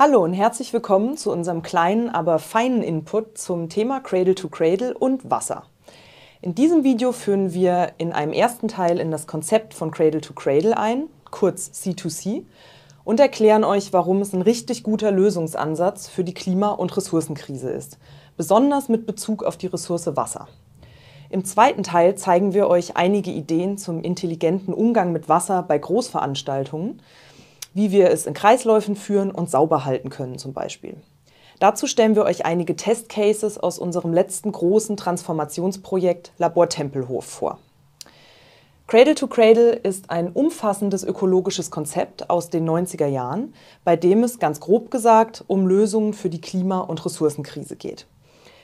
Hallo und herzlich willkommen zu unserem kleinen, aber feinen Input zum Thema Cradle to Cradle und Wasser. In diesem Video führen wir in einem ersten Teil in das Konzept von Cradle to Cradle ein, kurz C2C, und erklären euch, warum es ein richtig guter Lösungsansatz für die Klima- und Ressourcenkrise ist, besonders mit Bezug auf die Ressource Wasser. Im zweiten Teil zeigen wir euch einige Ideen zum intelligenten Umgang mit Wasser bei Großveranstaltungen, wie wir es in Kreisläufen führen und sauber halten können zum Beispiel. Dazu stellen wir euch einige Testcases aus unserem letzten großen Transformationsprojekt Labor Tempelhof vor. Cradle to Cradle ist ein umfassendes ökologisches Konzept aus den 90er Jahren, bei dem es ganz grob gesagt um Lösungen für die Klima- und Ressourcenkrise geht.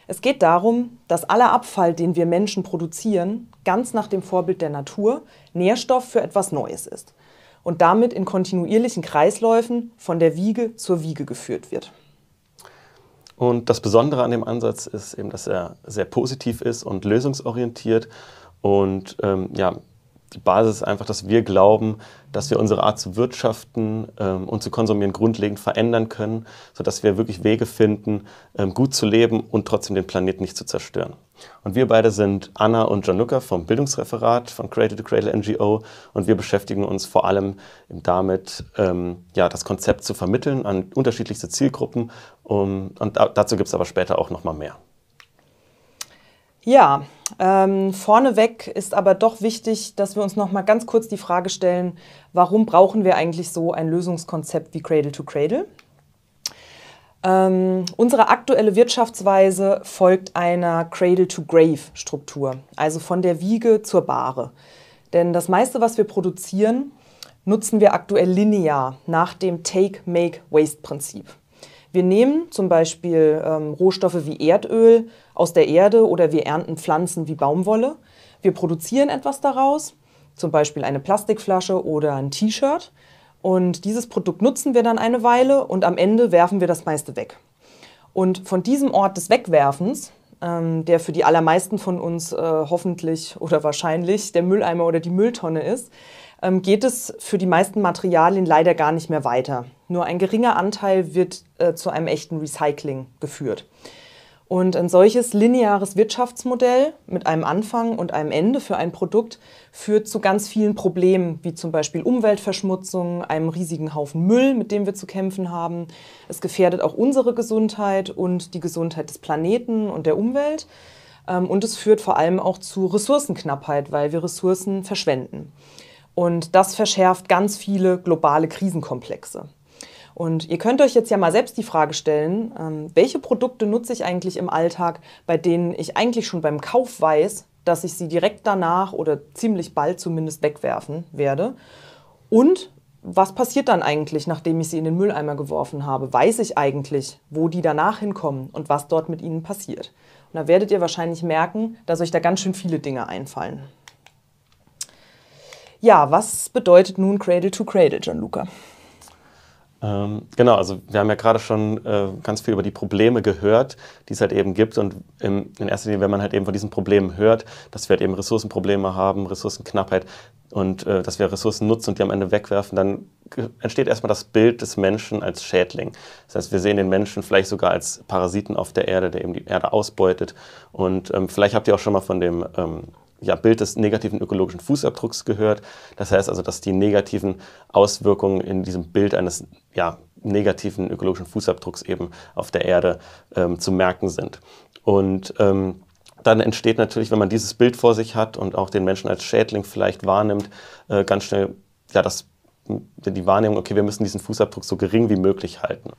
Es geht darum, dass aller Abfall, den wir Menschen produzieren, ganz nach dem Vorbild der Natur Nährstoff für etwas Neues ist und damit in kontinuierlichen Kreisläufen von der Wiege zur Wiege geführt wird. Und das Besondere an dem Ansatz ist eben, dass er sehr positiv ist und lösungsorientiert und ähm, ja, die Basis ist einfach, dass wir glauben, dass wir unsere Art zu wirtschaften ähm, und zu konsumieren grundlegend verändern können, sodass wir wirklich Wege finden, ähm, gut zu leben und trotzdem den Planeten nicht zu zerstören. Und wir beide sind Anna und Gianluca vom Bildungsreferat von Cradle to Cradle NGO und wir beschäftigen uns vor allem damit, ähm, ja, das Konzept zu vermitteln an unterschiedlichste Zielgruppen. Um, und dazu gibt es aber später auch nochmal mehr. Ja, ähm, vorneweg ist aber doch wichtig, dass wir uns noch mal ganz kurz die Frage stellen, warum brauchen wir eigentlich so ein Lösungskonzept wie Cradle to Cradle? Ähm, unsere aktuelle Wirtschaftsweise folgt einer Cradle-to-Grave-Struktur, also von der Wiege zur Bahre. Denn das meiste, was wir produzieren, nutzen wir aktuell linear nach dem Take-Make-Waste-Prinzip. Wir nehmen zum Beispiel ähm, Rohstoffe wie Erdöl aus der Erde oder wir ernten Pflanzen wie Baumwolle. Wir produzieren etwas daraus, zum Beispiel eine Plastikflasche oder ein T-Shirt. Und dieses Produkt nutzen wir dann eine Weile und am Ende werfen wir das meiste weg. Und von diesem Ort des Wegwerfens, ähm, der für die allermeisten von uns äh, hoffentlich oder wahrscheinlich der Mülleimer oder die Mülltonne ist, ähm, geht es für die meisten Materialien leider gar nicht mehr weiter. Nur ein geringer Anteil wird äh, zu einem echten Recycling geführt. Und ein solches lineares Wirtschaftsmodell mit einem Anfang und einem Ende für ein Produkt führt zu ganz vielen Problemen, wie zum Beispiel Umweltverschmutzung, einem riesigen Haufen Müll, mit dem wir zu kämpfen haben. Es gefährdet auch unsere Gesundheit und die Gesundheit des Planeten und der Umwelt. Ähm, und es führt vor allem auch zu Ressourcenknappheit, weil wir Ressourcen verschwenden. Und das verschärft ganz viele globale Krisenkomplexe. Und ihr könnt euch jetzt ja mal selbst die Frage stellen, ähm, welche Produkte nutze ich eigentlich im Alltag, bei denen ich eigentlich schon beim Kauf weiß, dass ich sie direkt danach oder ziemlich bald zumindest wegwerfen werde. Und was passiert dann eigentlich, nachdem ich sie in den Mülleimer geworfen habe? Weiß ich eigentlich, wo die danach hinkommen und was dort mit ihnen passiert? Und da werdet ihr wahrscheinlich merken, dass euch da ganz schön viele Dinge einfallen. Ja, was bedeutet nun Cradle to Cradle, Gianluca? Ähm, genau, also wir haben ja gerade schon äh, ganz viel über die Probleme gehört, die es halt eben gibt. Und im, in erster Linie, wenn man halt eben von diesen Problemen hört, dass wir halt eben Ressourcenprobleme haben, Ressourcenknappheit und äh, dass wir Ressourcen nutzen und die am Ende wegwerfen, dann entsteht erstmal das Bild des Menschen als Schädling. Das heißt, wir sehen den Menschen vielleicht sogar als Parasiten auf der Erde, der eben die Erde ausbeutet. Und ähm, vielleicht habt ihr auch schon mal von dem ähm, ja, Bild des negativen ökologischen Fußabdrucks gehört. Das heißt also, dass die negativen Auswirkungen in diesem Bild eines ja, negativen ökologischen Fußabdrucks eben auf der Erde ähm, zu merken sind. Und ähm, dann entsteht natürlich, wenn man dieses Bild vor sich hat und auch den Menschen als Schädling vielleicht wahrnimmt, äh, ganz schnell ja, das, die Wahrnehmung, okay, wir müssen diesen Fußabdruck so gering wie möglich halten.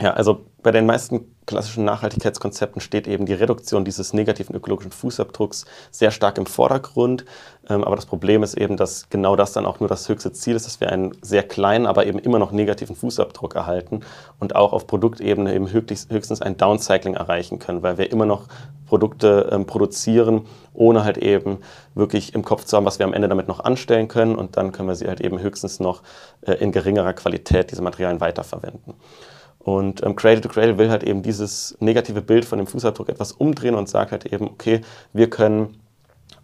Ja, also bei den meisten klassischen Nachhaltigkeitskonzepten steht eben die Reduktion dieses negativen ökologischen Fußabdrucks sehr stark im Vordergrund. Ähm, aber das Problem ist eben, dass genau das dann auch nur das höchste Ziel ist, dass wir einen sehr kleinen, aber eben immer noch negativen Fußabdruck erhalten und auch auf Produktebene eben höchstens ein Downcycling erreichen können, weil wir immer noch Produkte ähm, produzieren, ohne halt eben wirklich im Kopf zu haben, was wir am Ende damit noch anstellen können. Und dann können wir sie halt eben höchstens noch äh, in geringerer Qualität, diese Materialien weiterverwenden. Und ähm, Cradle to Cradle will halt eben dieses negative Bild von dem Fußabdruck etwas umdrehen und sagt halt eben, okay, wir können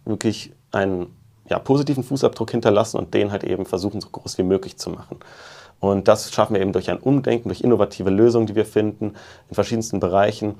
wirklich einen ja, positiven Fußabdruck hinterlassen und den halt eben versuchen, so groß wie möglich zu machen. Und das schaffen wir eben durch ein Umdenken, durch innovative Lösungen, die wir finden in verschiedensten Bereichen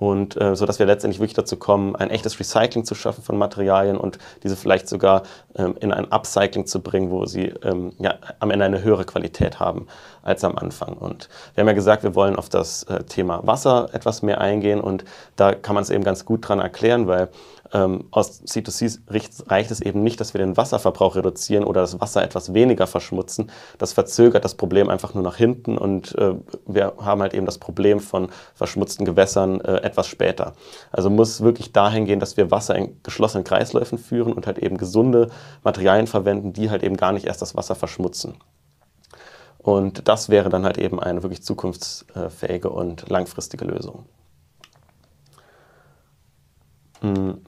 und äh, so dass wir letztendlich wirklich dazu kommen, ein echtes Recycling zu schaffen von Materialien und diese vielleicht sogar ähm, in ein Upcycling zu bringen, wo sie ähm, ja, am Ende eine höhere Qualität haben als am Anfang. Und wir haben ja gesagt, wir wollen auf das äh, Thema Wasser etwas mehr eingehen und da kann man es eben ganz gut dran erklären, weil ähm, aus C2C reicht es eben nicht, dass wir den Wasserverbrauch reduzieren oder das Wasser etwas weniger verschmutzen. Das verzögert das Problem einfach nur nach hinten und äh, wir haben halt eben das Problem von verschmutzten Gewässern äh, etwas später. Also muss wirklich dahin gehen, dass wir Wasser in geschlossenen Kreisläufen führen und halt eben gesunde Materialien verwenden, die halt eben gar nicht erst das Wasser verschmutzen. Und das wäre dann halt eben eine wirklich zukunftsfähige und langfristige Lösung. Mhm.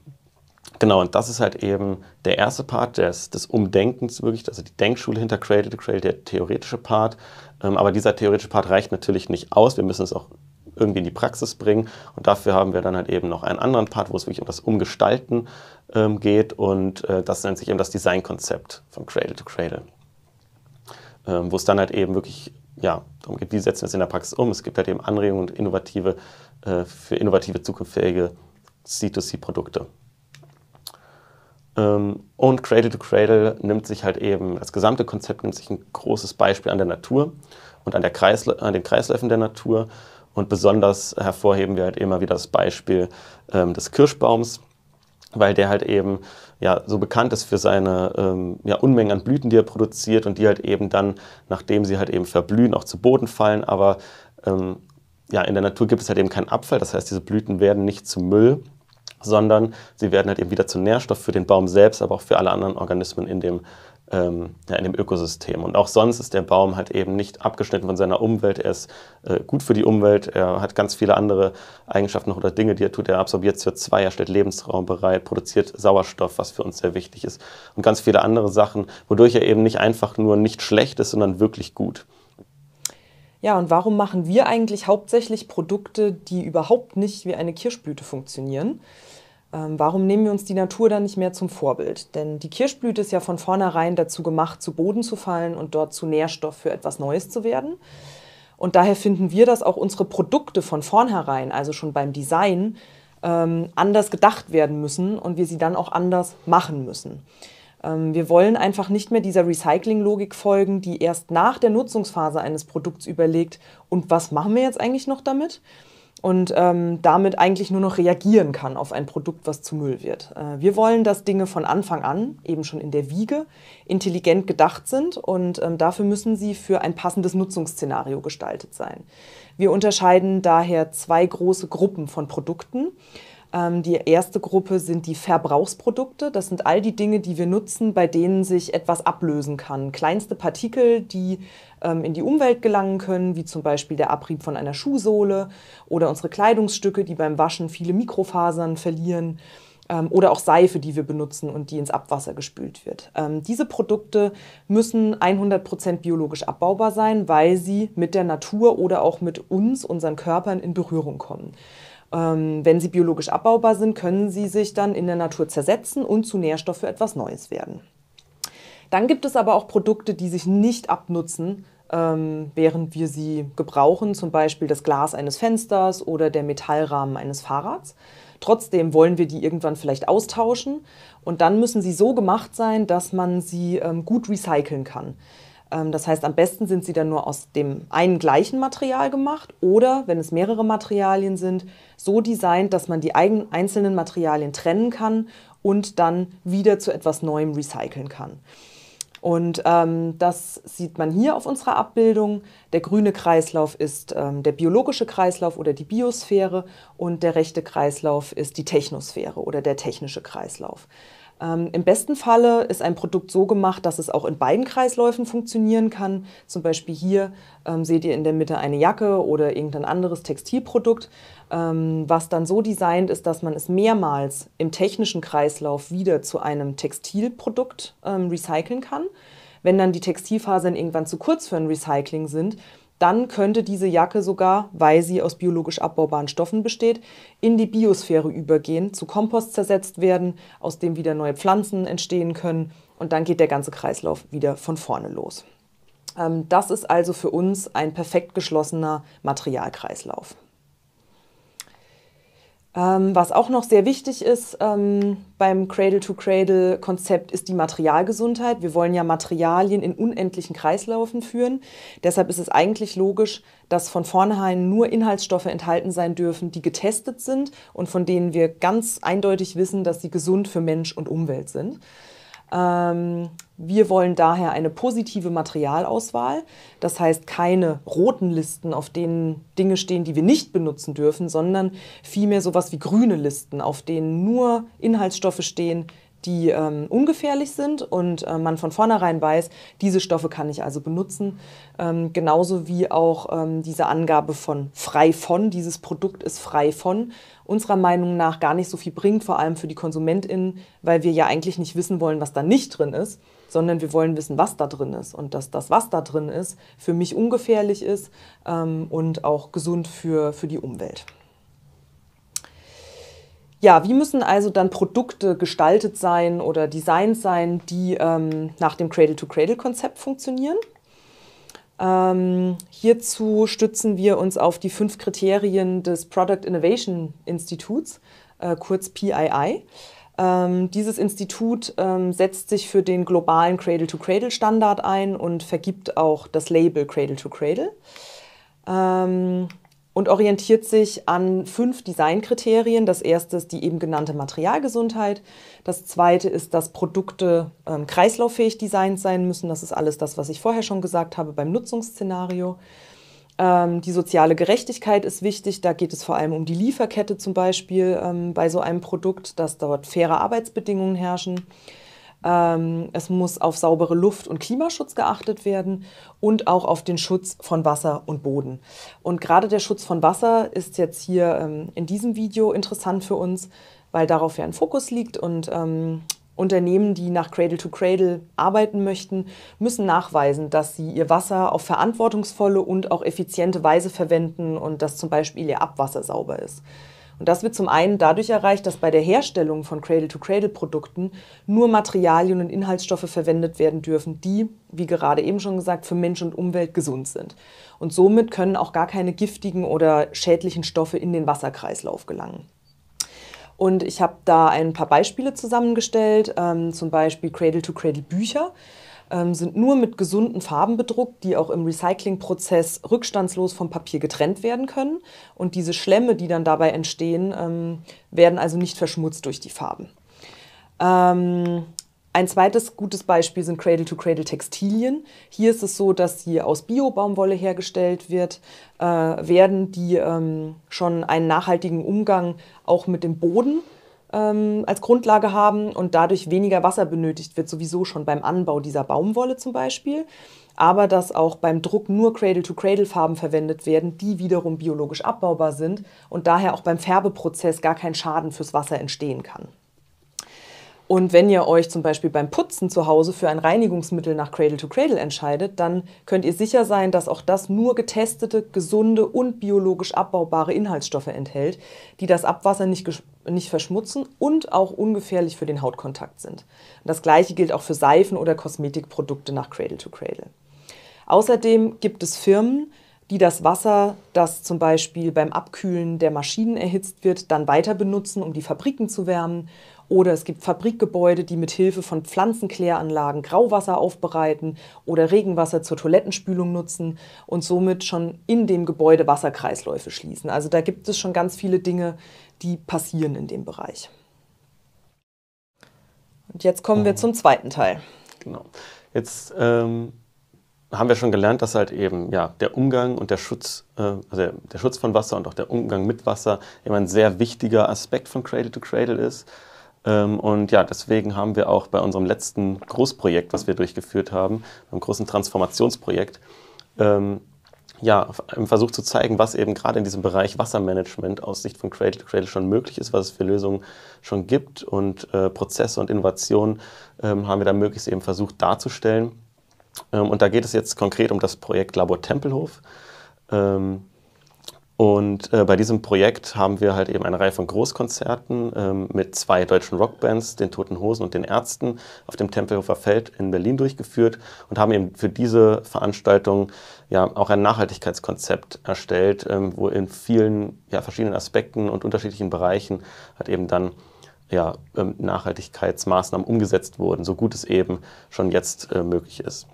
Genau, und das ist halt eben der erste Part des, des Umdenkens wirklich, also die Denkschule hinter Cradle to Cradle, der theoretische Part. Ähm, aber dieser theoretische Part reicht natürlich nicht aus. Wir müssen es auch irgendwie in die Praxis bringen. Und dafür haben wir dann halt eben noch einen anderen Part, wo es wirklich um das Umgestalten ähm, geht. Und äh, das nennt sich eben das Designkonzept von Cradle to Cradle. Ähm, wo es dann halt eben wirklich ja, darum geht, wie setzen wir es in der Praxis um. Es gibt halt eben Anregungen und innovative, äh, für innovative, zukunftsfähige C2C-Produkte. Ähm, und Cradle to Cradle nimmt sich halt eben, das gesamte Konzept nimmt sich ein großes Beispiel an der Natur und an, der Kreisl an den Kreisläufen der Natur. Und besonders hervorheben wir halt immer wieder das Beispiel ähm, des Kirschbaums, weil der halt eben ja, so bekannt ist für seine ähm, ja, Unmengen an Blüten, die er produziert und die halt eben dann, nachdem sie halt eben verblühen, auch zu Boden fallen. Aber ähm, ja, in der Natur gibt es halt eben keinen Abfall, das heißt, diese Blüten werden nicht zu Müll sondern sie werden halt eben wieder zu Nährstoff für den Baum selbst, aber auch für alle anderen Organismen in dem, ähm, ja, in dem Ökosystem. Und auch sonst ist der Baum halt eben nicht abgeschnitten von seiner Umwelt. Er ist äh, gut für die Umwelt, er hat ganz viele andere Eigenschaften noch oder Dinge, die er tut. Er absorbiert CO2, er stellt Lebensraum bereit, produziert Sauerstoff, was für uns sehr wichtig ist und ganz viele andere Sachen, wodurch er eben nicht einfach nur nicht schlecht ist, sondern wirklich gut. Ja, und warum machen wir eigentlich hauptsächlich Produkte, die überhaupt nicht wie eine Kirschblüte funktionieren? Ähm, warum nehmen wir uns die Natur dann nicht mehr zum Vorbild? Denn die Kirschblüte ist ja von vornherein dazu gemacht, zu Boden zu fallen und dort zu Nährstoff für etwas Neues zu werden. Und daher finden wir, dass auch unsere Produkte von vornherein, also schon beim Design, ähm, anders gedacht werden müssen und wir sie dann auch anders machen müssen. Ähm, wir wollen einfach nicht mehr dieser Recycling-Logik folgen, die erst nach der Nutzungsphase eines Produkts überlegt, und was machen wir jetzt eigentlich noch damit, und ähm, damit eigentlich nur noch reagieren kann auf ein Produkt, was zu Müll wird. Äh, wir wollen, dass Dinge von Anfang an, eben schon in der Wiege, intelligent gedacht sind und ähm, dafür müssen sie für ein passendes Nutzungsszenario gestaltet sein. Wir unterscheiden daher zwei große Gruppen von Produkten. Ähm, die erste Gruppe sind die Verbrauchsprodukte. Das sind all die Dinge, die wir nutzen, bei denen sich etwas ablösen kann. Kleinste Partikel, die ähm, in die Umwelt gelangen können, wie zum Beispiel der Abrieb von einer Schuhsohle oder unsere Kleidungsstücke, die beim Waschen viele Mikrofasern verlieren. Ähm, oder auch Seife, die wir benutzen und die ins Abwasser gespült wird. Ähm, diese Produkte müssen 100% biologisch abbaubar sein, weil sie mit der Natur oder auch mit uns, unseren Körpern in Berührung kommen ähm, wenn sie biologisch abbaubar sind, können sie sich dann in der Natur zersetzen und zu Nährstoff für etwas Neues werden. Dann gibt es aber auch Produkte, die sich nicht abnutzen, während wir sie gebrauchen, zum Beispiel das Glas eines Fensters oder der Metallrahmen eines Fahrrads. Trotzdem wollen wir die irgendwann vielleicht austauschen und dann müssen sie so gemacht sein, dass man sie ähm, gut recyceln kann. Ähm, das heißt, am besten sind sie dann nur aus dem einen gleichen Material gemacht oder, wenn es mehrere Materialien sind, so designt, dass man die einzelnen Materialien trennen kann und dann wieder zu etwas Neuem recyceln kann. Und ähm, das sieht man hier auf unserer Abbildung. Der grüne Kreislauf ist ähm, der biologische Kreislauf oder die Biosphäre und der rechte Kreislauf ist die Technosphäre oder der technische Kreislauf. Ähm, Im besten Falle ist ein Produkt so gemacht, dass es auch in beiden Kreisläufen funktionieren kann. Zum Beispiel hier ähm, seht ihr in der Mitte eine Jacke oder irgendein anderes Textilprodukt, ähm, was dann so designt ist, dass man es mehrmals im technischen Kreislauf wieder zu einem Textilprodukt ähm, recyceln kann. Wenn dann die Textilfasern irgendwann zu kurz für ein Recycling sind, dann könnte diese Jacke sogar, weil sie aus biologisch abbaubaren Stoffen besteht, in die Biosphäre übergehen, zu Kompost zersetzt werden, aus dem wieder neue Pflanzen entstehen können und dann geht der ganze Kreislauf wieder von vorne los. Ähm, das ist also für uns ein perfekt geschlossener Materialkreislauf. Ähm, was auch noch sehr wichtig ist ähm, beim Cradle-to-Cradle-Konzept, ist die Materialgesundheit. Wir wollen ja Materialien in unendlichen Kreislaufen führen. Deshalb ist es eigentlich logisch, dass von vornherein nur Inhaltsstoffe enthalten sein dürfen, die getestet sind und von denen wir ganz eindeutig wissen, dass sie gesund für Mensch und Umwelt sind. Ähm, wir wollen daher eine positive Materialauswahl, das heißt keine roten Listen, auf denen Dinge stehen, die wir nicht benutzen dürfen, sondern vielmehr sowas wie grüne Listen, auf denen nur Inhaltsstoffe stehen, die ähm, ungefährlich sind und äh, man von vornherein weiß, diese Stoffe kann ich also benutzen. Ähm, genauso wie auch ähm, diese Angabe von frei von, dieses Produkt ist frei von, unserer Meinung nach gar nicht so viel bringt, vor allem für die KonsumentInnen, weil wir ja eigentlich nicht wissen wollen, was da nicht drin ist, sondern wir wollen wissen, was da drin ist. Und dass das, was da drin ist, für mich ungefährlich ist ähm, und auch gesund für, für die Umwelt. Ja, wie müssen also dann Produkte gestaltet sein oder designt sein, die ähm, nach dem Cradle-to-Cradle-Konzept funktionieren? Ähm, hierzu stützen wir uns auf die fünf Kriterien des Product Innovation Instituts, äh, kurz PII. Ähm, dieses Institut ähm, setzt sich für den globalen Cradle-to-Cradle-Standard ein und vergibt auch das Label Cradle-to-Cradle. -Cradle. Ähm, und orientiert sich an fünf Designkriterien. Das erste ist die eben genannte Materialgesundheit. Das zweite ist, dass Produkte ähm, kreislauffähig designt sein müssen. Das ist alles das, was ich vorher schon gesagt habe beim Nutzungsszenario. Ähm, die soziale Gerechtigkeit ist wichtig. Da geht es vor allem um die Lieferkette zum Beispiel ähm, bei so einem Produkt, dass dort faire Arbeitsbedingungen herrschen. Ähm, es muss auf saubere Luft und Klimaschutz geachtet werden und auch auf den Schutz von Wasser und Boden. Und gerade der Schutz von Wasser ist jetzt hier ähm, in diesem Video interessant für uns, weil darauf ja ein Fokus liegt und ähm, Unternehmen, die nach Cradle to Cradle arbeiten möchten, müssen nachweisen, dass sie ihr Wasser auf verantwortungsvolle und auch effiziente Weise verwenden und dass zum Beispiel ihr Abwasser sauber ist. Und das wird zum einen dadurch erreicht, dass bei der Herstellung von Cradle-to-Cradle-Produkten nur Materialien und Inhaltsstoffe verwendet werden dürfen, die, wie gerade eben schon gesagt, für Mensch und Umwelt gesund sind. Und somit können auch gar keine giftigen oder schädlichen Stoffe in den Wasserkreislauf gelangen. Und ich habe da ein paar Beispiele zusammengestellt, ähm, zum Beispiel Cradle-to-Cradle-Bücher. Ähm, sind nur mit gesunden Farben bedruckt, die auch im Recyclingprozess rückstandslos vom Papier getrennt werden können. Und diese Schlemme, die dann dabei entstehen, ähm, werden also nicht verschmutzt durch die Farben. Ähm, ein zweites gutes Beispiel sind Cradle-to-Cradle-Textilien. Hier ist es so, dass sie aus Bio-Baumwolle hergestellt wird, äh, werden, die schon einen nachhaltigen Umgang auch mit dem Boden äh, ähm, als Grundlage haben und dadurch weniger Wasser benötigt wird, sowieso schon beim Anbau dieser Baumwolle zum Beispiel. Aber dass auch beim Druck nur Cradle-to-Cradle-Farben verwendet werden, die wiederum biologisch abbaubar sind und daher auch beim Färbeprozess gar kein Schaden fürs Wasser entstehen kann. Und wenn ihr euch zum Beispiel beim Putzen zu Hause für ein Reinigungsmittel nach Cradle to Cradle entscheidet, dann könnt ihr sicher sein, dass auch das nur getestete, gesunde und biologisch abbaubare Inhaltsstoffe enthält, die das Abwasser nicht, nicht verschmutzen und auch ungefährlich für den Hautkontakt sind. Das gleiche gilt auch für Seifen oder Kosmetikprodukte nach Cradle to Cradle. Außerdem gibt es Firmen, die das Wasser, das zum Beispiel beim Abkühlen der Maschinen erhitzt wird, dann weiter benutzen, um die Fabriken zu wärmen oder es gibt Fabrikgebäude, die mit Hilfe von Pflanzenkläranlagen Grauwasser aufbereiten oder Regenwasser zur Toilettenspülung nutzen und somit schon in dem Gebäude Wasserkreisläufe schließen. Also da gibt es schon ganz viele Dinge, die passieren in dem Bereich. Und jetzt kommen wir mhm. zum zweiten Teil. Genau. Jetzt ähm, haben wir schon gelernt, dass halt eben ja, der Umgang und der Schutz, äh, also der, der Schutz von Wasser und auch der Umgang mit Wasser immer ein sehr wichtiger Aspekt von Cradle to Cradle ist. Ähm, und ja, deswegen haben wir auch bei unserem letzten Großprojekt, was wir durchgeführt haben, einem großen Transformationsprojekt, ähm, ja, im Versuch zu zeigen, was eben gerade in diesem Bereich Wassermanagement aus Sicht von Cradle to Cradle schon möglich ist, was es für Lösungen schon gibt und äh, Prozesse und Innovationen ähm, haben wir da möglichst eben versucht darzustellen. Ähm, und da geht es jetzt konkret um das Projekt Labor Tempelhof. Ähm, und äh, bei diesem Projekt haben wir halt eben eine Reihe von Großkonzerten ähm, mit zwei deutschen Rockbands, den Toten Hosen und den Ärzten, auf dem Tempelhofer Feld in Berlin durchgeführt und haben eben für diese Veranstaltung ja auch ein Nachhaltigkeitskonzept erstellt, ähm, wo in vielen ja, verschiedenen Aspekten und unterschiedlichen Bereichen halt eben dann ja, ähm, Nachhaltigkeitsmaßnahmen umgesetzt wurden, so gut es eben schon jetzt äh, möglich ist.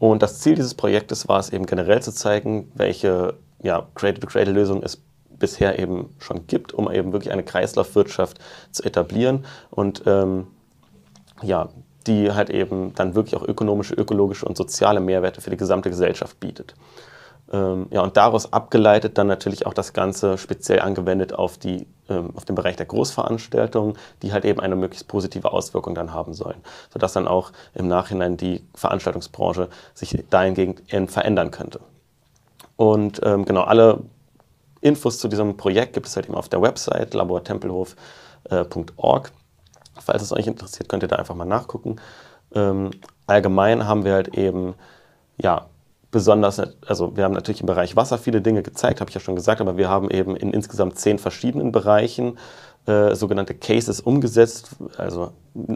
Und das Ziel dieses Projektes war es eben generell zu zeigen, welche ja, Cradle-to-Cradle-Lösung es bisher eben schon gibt, um eben wirklich eine Kreislaufwirtschaft zu etablieren und ähm, ja, die halt eben dann wirklich auch ökonomische, ökologische und soziale Mehrwerte für die gesamte Gesellschaft bietet. Ähm, ja, und daraus abgeleitet dann natürlich auch das Ganze speziell angewendet auf, die, ähm, auf den Bereich der Großveranstaltungen, die halt eben eine möglichst positive Auswirkung dann haben sollen, sodass dann auch im Nachhinein die Veranstaltungsbranche sich dahingehend verändern könnte. Und ähm, genau, alle Infos zu diesem Projekt gibt es halt eben auf der Website labortempelhof.org. Äh, Falls es euch interessiert, könnt ihr da einfach mal nachgucken. Ähm, allgemein haben wir halt eben, ja, besonders, also wir haben natürlich im Bereich Wasser viele Dinge gezeigt, habe ich ja schon gesagt, aber wir haben eben in insgesamt zehn verschiedenen Bereichen äh, sogenannte Cases umgesetzt, also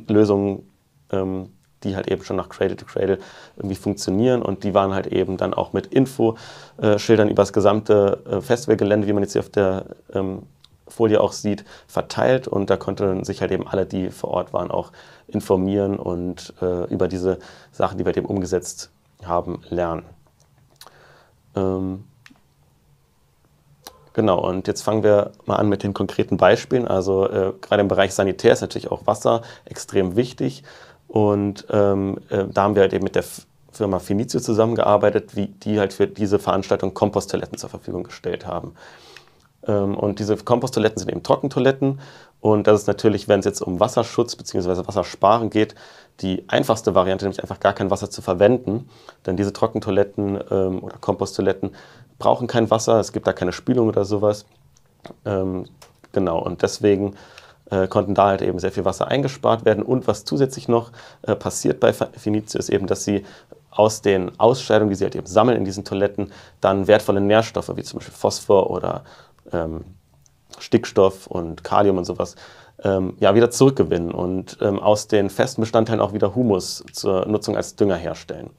Lösungen ähm, die halt eben schon nach Cradle to Cradle irgendwie funktionieren und die waren halt eben dann auch mit Infoschildern über das gesamte äh, Festivalgelände, wie man jetzt hier auf der ähm, Folie auch sieht, verteilt und da konnten sich halt eben alle, die vor Ort waren, auch informieren und äh, über diese Sachen, die wir halt eben umgesetzt haben, lernen. Ähm Genau, und jetzt fangen wir mal an mit den konkreten Beispielen. Also äh, gerade im Bereich Sanitär ist natürlich auch Wasser extrem wichtig. Und ähm, äh, da haben wir halt eben mit der Firma Finizio zusammengearbeitet, wie, die halt für diese Veranstaltung Komposttoiletten zur Verfügung gestellt haben. Ähm, und diese Komposttoiletten sind eben Trockentoiletten. Und das ist natürlich, wenn es jetzt um Wasserschutz bzw. Wassersparen geht, die einfachste Variante, nämlich einfach gar kein Wasser zu verwenden. Denn diese Trockentoiletten ähm, oder Komposttoiletten brauchen kein Wasser, es gibt da keine Spülung oder sowas. Ähm, genau, und deswegen äh, konnten da halt eben sehr viel Wasser eingespart werden. Und was zusätzlich noch äh, passiert bei Finizio ist eben, dass sie aus den Ausscheidungen, die sie halt eben sammeln in diesen Toiletten, dann wertvolle Nährstoffe wie zum Beispiel Phosphor oder ähm, Stickstoff und Kalium und sowas ähm, ja, wieder zurückgewinnen und ähm, aus den festen Bestandteilen auch wieder Humus zur Nutzung als Dünger herstellen.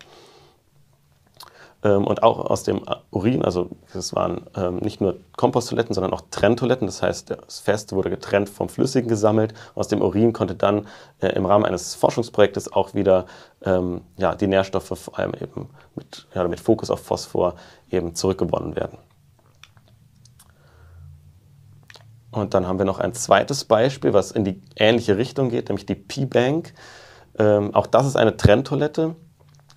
Ähm, und auch aus dem Urin, also das waren ähm, nicht nur Komposttoiletten, sondern auch Trenntoiletten. Das heißt, das Feste wurde getrennt vom Flüssigen gesammelt. Aus dem Urin konnte dann äh, im Rahmen eines Forschungsprojektes auch wieder ähm, ja, die Nährstoffe, vor allem eben mit, ja, mit Fokus auf Phosphor, eben zurückgewonnen werden. Und dann haben wir noch ein zweites Beispiel, was in die ähnliche Richtung geht, nämlich die P-Bank. auch das ist eine Trenntoilette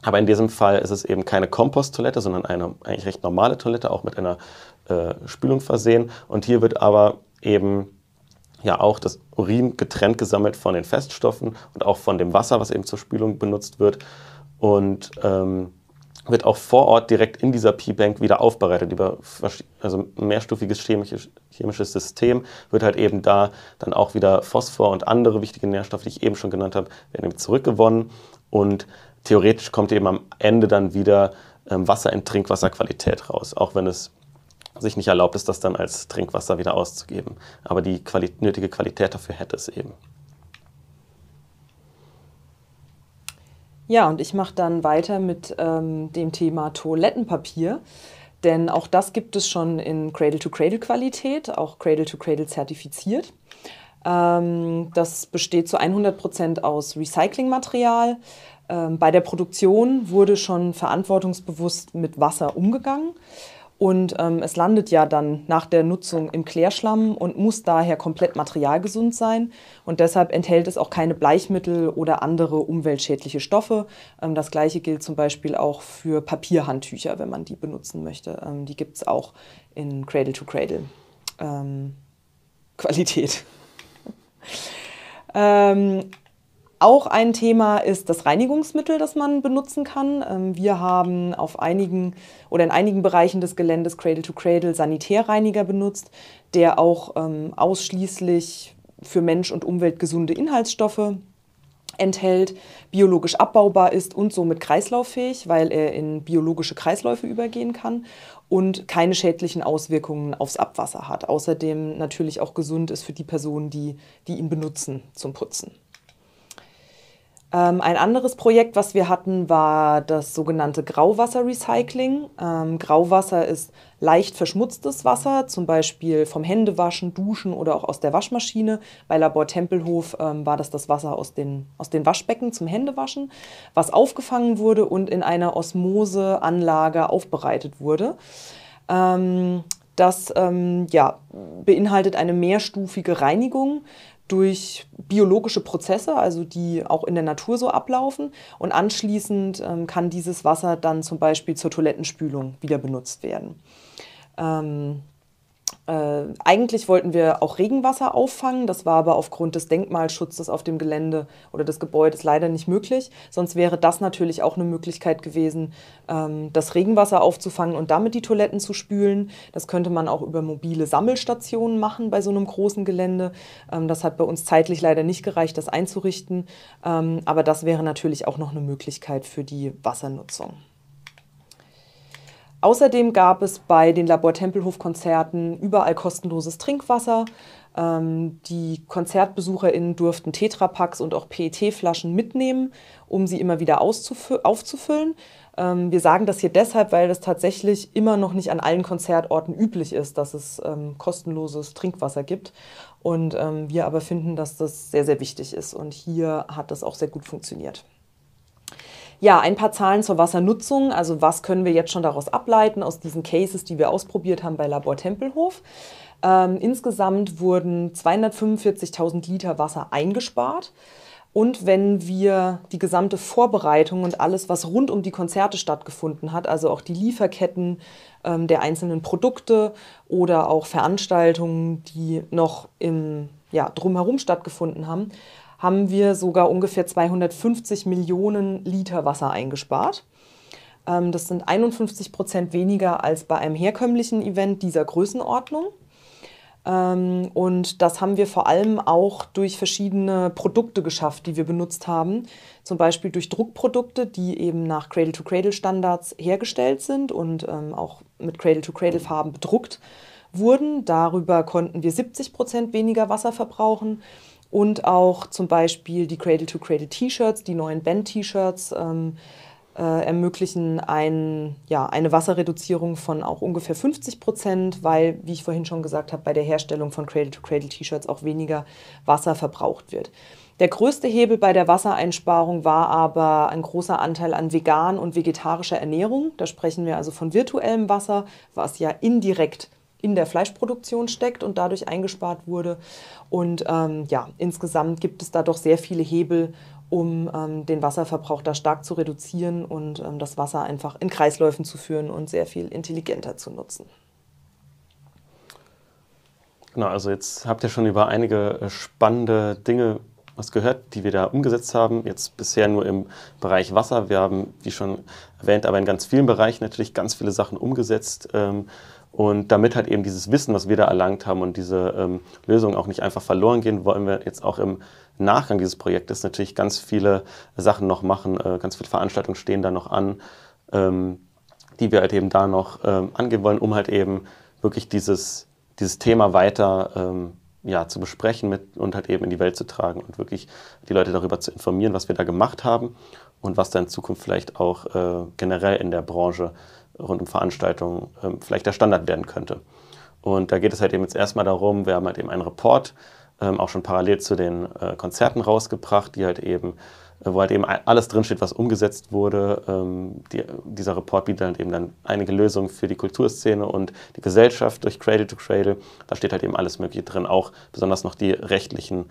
aber in diesem Fall ist es eben keine Komposttoilette, sondern eine eigentlich recht normale Toilette, auch mit einer äh, Spülung versehen. Und hier wird aber eben ja auch das Urin getrennt gesammelt von den Feststoffen und auch von dem Wasser, was eben zur Spülung benutzt wird. Und ähm, wird auch vor Ort direkt in dieser P-Bank wieder aufbereitet. Über also mehrstufiges chemisches, chemisches System wird halt eben da dann auch wieder Phosphor und andere wichtige Nährstoffe, die ich eben schon genannt habe, werden eben zurückgewonnen. Und theoretisch kommt eben am Ende dann wieder ähm, Wasser in Trinkwasserqualität raus, auch wenn es sich nicht erlaubt ist, das dann als Trinkwasser wieder auszugeben. Aber die Quali nötige Qualität dafür hätte es eben. Ja, und ich mache dann weiter mit ähm, dem Thema Toilettenpapier. Denn auch das gibt es schon in Cradle-to-Cradle-Qualität, auch Cradle-to-Cradle zertifiziert. Ähm, das besteht zu 100% Prozent aus Recyclingmaterial. Ähm, bei der Produktion wurde schon verantwortungsbewusst mit Wasser umgegangen. Und ähm, es landet ja dann nach der Nutzung im Klärschlamm und muss daher komplett materialgesund sein. Und deshalb enthält es auch keine Bleichmittel oder andere umweltschädliche Stoffe. Ähm, das gleiche gilt zum Beispiel auch für Papierhandtücher, wenn man die benutzen möchte. Ähm, die gibt es auch in Cradle-to-Cradle-Qualität. Ähm, Auch ein Thema ist das Reinigungsmittel, das man benutzen kann. Ähm, wir haben auf einigen oder in einigen Bereichen des Geländes Cradle to Cradle Sanitärreiniger benutzt, der auch ähm, ausschließlich für Mensch und Umwelt gesunde Inhaltsstoffe enthält, biologisch abbaubar ist und somit kreislauffähig, weil er in biologische Kreisläufe übergehen kann und keine schädlichen Auswirkungen aufs Abwasser hat. Außerdem natürlich auch gesund ist für die Personen, die, die ihn benutzen zum Putzen. Ähm, ein anderes Projekt, was wir hatten, war das sogenannte Grauwasserrecycling. Ähm, Grauwasser ist leicht verschmutztes Wasser, zum Beispiel vom Händewaschen, Duschen oder auch aus der Waschmaschine. Bei Labor Tempelhof ähm, war das das Wasser aus den, aus den Waschbecken zum Händewaschen, was aufgefangen wurde und in einer Osmoseanlage aufbereitet wurde. Ähm, das ähm, ja, beinhaltet eine mehrstufige Reinigung durch biologische Prozesse, also die auch in der Natur so ablaufen. Und anschließend ähm, kann dieses Wasser dann zum Beispiel zur Toilettenspülung wieder benutzt werden. Ähm, äh, eigentlich wollten wir auch Regenwasser auffangen, das war aber aufgrund des Denkmalschutzes auf dem Gelände oder des Gebäudes leider nicht möglich. Sonst wäre das natürlich auch eine Möglichkeit gewesen, ähm, das Regenwasser aufzufangen und damit die Toiletten zu spülen. Das könnte man auch über mobile Sammelstationen machen bei so einem großen Gelände. Ähm, das hat bei uns zeitlich leider nicht gereicht, das einzurichten. Ähm, aber das wäre natürlich auch noch eine Möglichkeit für die Wassernutzung. Außerdem gab es bei den Labor Tempelhof-Konzerten überall kostenloses Trinkwasser. Ähm, die KonzertbesucherInnen durften Tetrapacks und auch PET-Flaschen mitnehmen, um sie immer wieder aufzufüllen. Ähm, wir sagen das hier deshalb, weil das tatsächlich immer noch nicht an allen Konzertorten üblich ist, dass es ähm, kostenloses Trinkwasser gibt. Und ähm, wir aber finden, dass das sehr, sehr wichtig ist. Und hier hat das auch sehr gut funktioniert. Ja, ein paar Zahlen zur Wassernutzung. Also was können wir jetzt schon daraus ableiten aus diesen Cases, die wir ausprobiert haben bei Labor Tempelhof? Ähm, insgesamt wurden 245.000 Liter Wasser eingespart. Und wenn wir die gesamte Vorbereitung und alles, was rund um die Konzerte stattgefunden hat, also auch die Lieferketten ähm, der einzelnen Produkte oder auch Veranstaltungen, die noch im ja, drumherum stattgefunden haben, haben wir sogar ungefähr 250 Millionen Liter Wasser eingespart. Ähm, das sind 51 Prozent weniger als bei einem herkömmlichen Event dieser Größenordnung. Ähm, und das haben wir vor allem auch durch verschiedene Produkte geschafft, die wir benutzt haben. Zum Beispiel durch Druckprodukte, die eben nach Cradle-to-Cradle-Standards hergestellt sind und ähm, auch mit Cradle-to-Cradle-Farben bedruckt wurden. Darüber konnten wir 70 Prozent weniger Wasser verbrauchen und auch zum Beispiel die Cradle-to-Cradle-T-Shirts, die neuen Band-T-Shirts ähm, äh, ermöglichen ein, ja, eine Wasserreduzierung von auch ungefähr 50 Prozent, weil, wie ich vorhin schon gesagt habe, bei der Herstellung von Cradle-to-Cradle-T-Shirts auch weniger Wasser verbraucht wird. Der größte Hebel bei der Wassereinsparung war aber ein großer Anteil an vegan und vegetarischer Ernährung. Da sprechen wir also von virtuellem Wasser, was ja indirekt in der Fleischproduktion steckt und dadurch eingespart wurde. Und ähm, ja, insgesamt gibt es da doch sehr viele Hebel, um ähm, den Wasserverbrauch da stark zu reduzieren und ähm, das Wasser einfach in Kreisläufen zu führen und sehr viel intelligenter zu nutzen. Genau, also jetzt habt ihr schon über einige äh, spannende Dinge was gehört, die wir da umgesetzt haben. Jetzt bisher nur im Bereich Wasser. Wir haben, wie schon erwähnt, aber in ganz vielen Bereichen natürlich ganz viele Sachen umgesetzt. Ähm, und damit halt eben dieses Wissen, was wir da erlangt haben und diese ähm, Lösungen auch nicht einfach verloren gehen, wollen wir jetzt auch im Nachgang dieses Projektes natürlich ganz viele Sachen noch machen. Äh, ganz viele Veranstaltungen stehen da noch an, ähm, die wir halt eben da noch ähm, angehen wollen, um halt eben wirklich dieses, dieses Thema weiter ähm, ja, zu besprechen mit, und halt eben in die Welt zu tragen und wirklich die Leute darüber zu informieren, was wir da gemacht haben und was da in Zukunft vielleicht auch äh, generell in der Branche äh, rund um Veranstaltungen ähm, vielleicht der Standard werden könnte. Und da geht es halt eben jetzt erstmal darum, wir haben halt eben einen Report, ähm, auch schon parallel zu den äh, Konzerten rausgebracht, die halt eben, äh, wo halt eben alles drinsteht, was umgesetzt wurde. Ähm, die, dieser Report bietet halt eben dann einige Lösungen für die Kulturszene und die Gesellschaft durch Cradle to Cradle. Da steht halt eben alles Mögliche drin, auch besonders noch die rechtlichen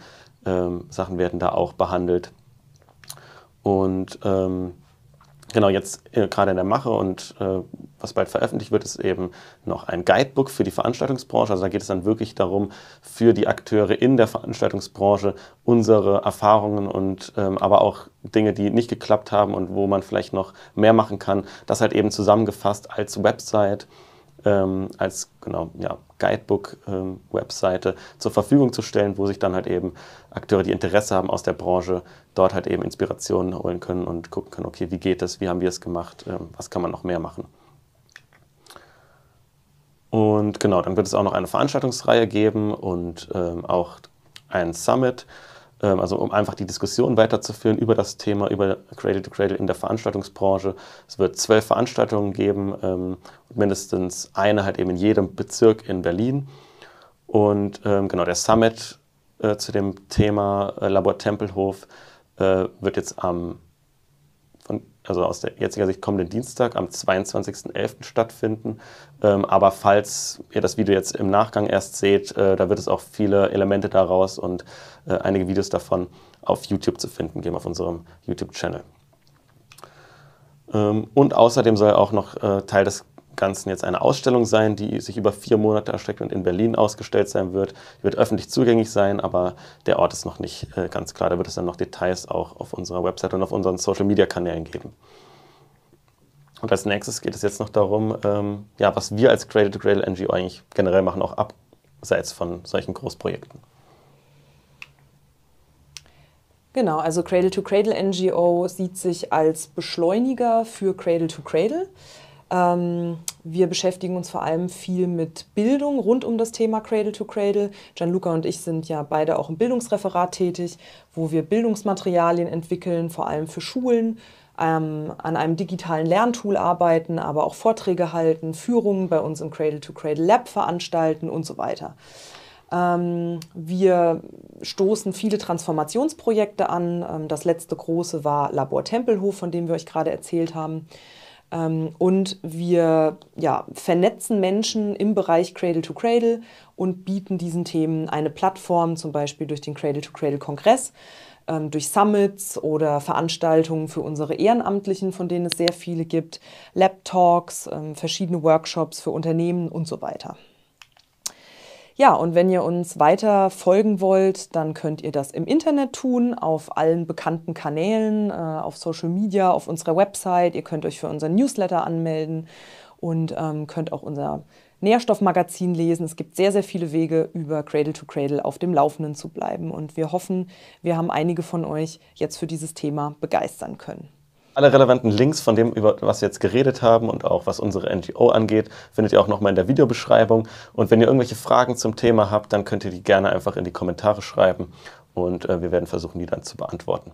ähm, Sachen werden da auch behandelt. Und ähm, genau jetzt äh, gerade in der Mache und äh, was bald veröffentlicht wird, ist eben noch ein Guidebook für die Veranstaltungsbranche. Also da geht es dann wirklich darum, für die Akteure in der Veranstaltungsbranche unsere Erfahrungen und ähm, aber auch Dinge, die nicht geklappt haben und wo man vielleicht noch mehr machen kann, das halt eben zusammengefasst als Website, ähm, als genau, ja, Guidebook-Webseite ähm, zur Verfügung zu stellen, wo sich dann halt eben Akteure, die Interesse haben aus der Branche, dort halt eben Inspirationen holen können und gucken können, okay, wie geht das, wie haben wir es gemacht, ähm, was kann man noch mehr machen. Und genau, dann wird es auch noch eine Veranstaltungsreihe geben und ähm, auch ein Summit. Ähm, also um einfach die Diskussion weiterzuführen über das Thema, über Cradle to Cradle in der Veranstaltungsbranche. Es wird zwölf Veranstaltungen geben, ähm, mindestens eine halt eben in jedem Bezirk in Berlin. Und ähm, genau, der Summit äh, zu dem Thema äh, Labor Tempelhof äh, wird jetzt am also aus der jetziger Sicht kommenden Dienstag am 22.11. stattfinden. Ähm, aber falls ihr das Video jetzt im Nachgang erst seht, äh, da wird es auch viele Elemente daraus und äh, einige Videos davon auf YouTube zu finden geben, auf unserem YouTube-Channel. Ähm, und außerdem soll auch noch äh, Teil des Ganzen jetzt eine Ausstellung sein, die sich über vier Monate erstreckt und in Berlin ausgestellt sein wird. Die wird öffentlich zugänglich sein, aber der Ort ist noch nicht äh, ganz klar. Da wird es dann noch Details auch auf unserer Website und auf unseren Social-Media-Kanälen geben. Und als nächstes geht es jetzt noch darum, ähm, ja, was wir als Cradle-to-Cradle-NGO eigentlich generell machen, auch abseits von solchen Großprojekten. Genau, also Cradle-to-Cradle-NGO sieht sich als Beschleuniger für Cradle-to-Cradle. cradle to cradle ähm, wir beschäftigen uns vor allem viel mit Bildung rund um das Thema Cradle to Cradle. Gianluca und ich sind ja beide auch im Bildungsreferat tätig, wo wir Bildungsmaterialien entwickeln, vor allem für Schulen, ähm, an einem digitalen Lerntool arbeiten, aber auch Vorträge halten, Führungen bei uns im Cradle to Cradle Lab veranstalten und so weiter. Ähm, wir stoßen viele Transformationsprojekte an. Ähm, das letzte große war Labor Tempelhof, von dem wir euch gerade erzählt haben. Ähm, und wir ja, vernetzen Menschen im Bereich Cradle to Cradle und bieten diesen Themen eine Plattform, zum Beispiel durch den Cradle to Cradle Kongress, ähm, durch Summits oder Veranstaltungen für unsere Ehrenamtlichen, von denen es sehr viele gibt, Lab Talks, ähm, verschiedene Workshops für Unternehmen und so weiter. Ja, und wenn ihr uns weiter folgen wollt, dann könnt ihr das im Internet tun, auf allen bekannten Kanälen, äh, auf Social Media, auf unserer Website. Ihr könnt euch für unseren Newsletter anmelden und ähm, könnt auch unser Nährstoffmagazin lesen. Es gibt sehr, sehr viele Wege, über Cradle to Cradle auf dem Laufenden zu bleiben. Und wir hoffen, wir haben einige von euch jetzt für dieses Thema begeistern können. Alle relevanten Links von dem, über was wir jetzt geredet haben und auch was unsere NGO angeht, findet ihr auch nochmal in der Videobeschreibung. Und wenn ihr irgendwelche Fragen zum Thema habt, dann könnt ihr die gerne einfach in die Kommentare schreiben und äh, wir werden versuchen, die dann zu beantworten.